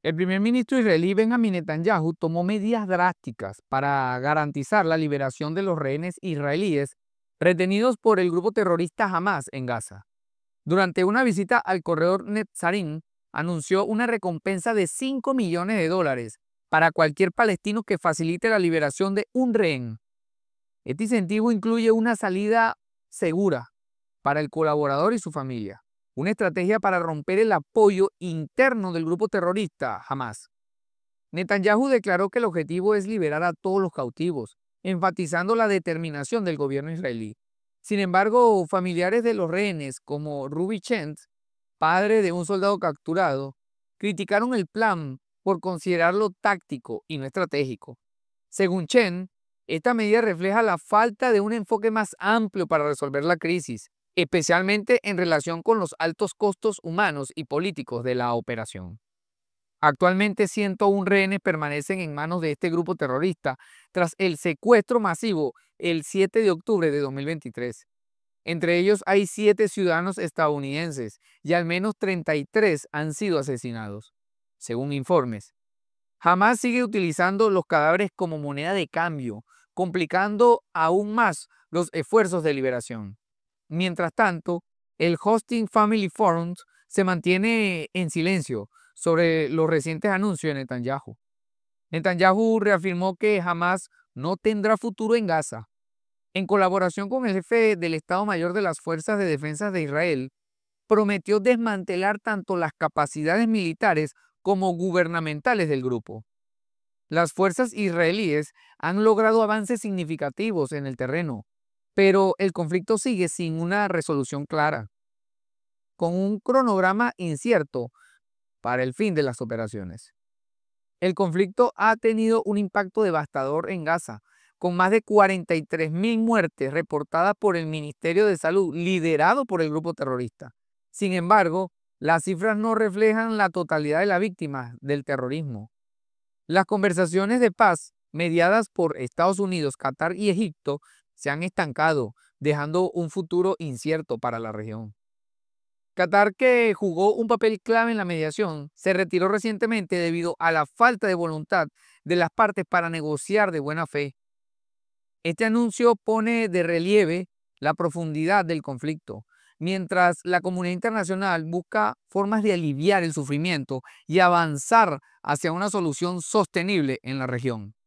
El primer ministro israelí Benjamin Netanyahu tomó medidas drásticas para garantizar la liberación de los rehenes israelíes retenidos por el grupo terrorista Hamas en Gaza. Durante una visita al corredor Netzarim, anunció una recompensa de 5 millones de dólares para cualquier palestino que facilite la liberación de un rehén. Este incentivo incluye una salida segura para el colaborador y su familia una estrategia para romper el apoyo interno del grupo terrorista Hamas. Netanyahu declaró que el objetivo es liberar a todos los cautivos, enfatizando la determinación del gobierno israelí. Sin embargo, familiares de los rehenes, como Ruby Chen, padre de un soldado capturado, criticaron el plan por considerarlo táctico y no estratégico. Según Chen, esta medida refleja la falta de un enfoque más amplio para resolver la crisis, especialmente en relación con los altos costos humanos y políticos de la operación. Actualmente 101 rehenes permanecen en manos de este grupo terrorista tras el secuestro masivo el 7 de octubre de 2023. Entre ellos hay 7 ciudadanos estadounidenses y al menos 33 han sido asesinados, según informes. Hamas sigue utilizando los cadáveres como moneda de cambio, complicando aún más los esfuerzos de liberación. Mientras tanto, el Hosting Family Forum se mantiene en silencio sobre los recientes anuncios de Netanyahu. Netanyahu reafirmó que jamás no tendrá futuro en Gaza. En colaboración con el jefe del Estado Mayor de las Fuerzas de Defensa de Israel, prometió desmantelar tanto las capacidades militares como gubernamentales del grupo. Las fuerzas israelíes han logrado avances significativos en el terreno, pero el conflicto sigue sin una resolución clara, con un cronograma incierto para el fin de las operaciones. El conflicto ha tenido un impacto devastador en Gaza, con más de 43.000 muertes reportadas por el Ministerio de Salud, liderado por el grupo terrorista. Sin embargo, las cifras no reflejan la totalidad de las víctimas del terrorismo. Las conversaciones de paz mediadas por Estados Unidos, Qatar y Egipto se han estancado, dejando un futuro incierto para la región. Qatar, que jugó un papel clave en la mediación, se retiró recientemente debido a la falta de voluntad de las partes para negociar de buena fe. Este anuncio pone de relieve la profundidad del conflicto, mientras la comunidad internacional busca formas de aliviar el sufrimiento y avanzar hacia una solución sostenible en la región.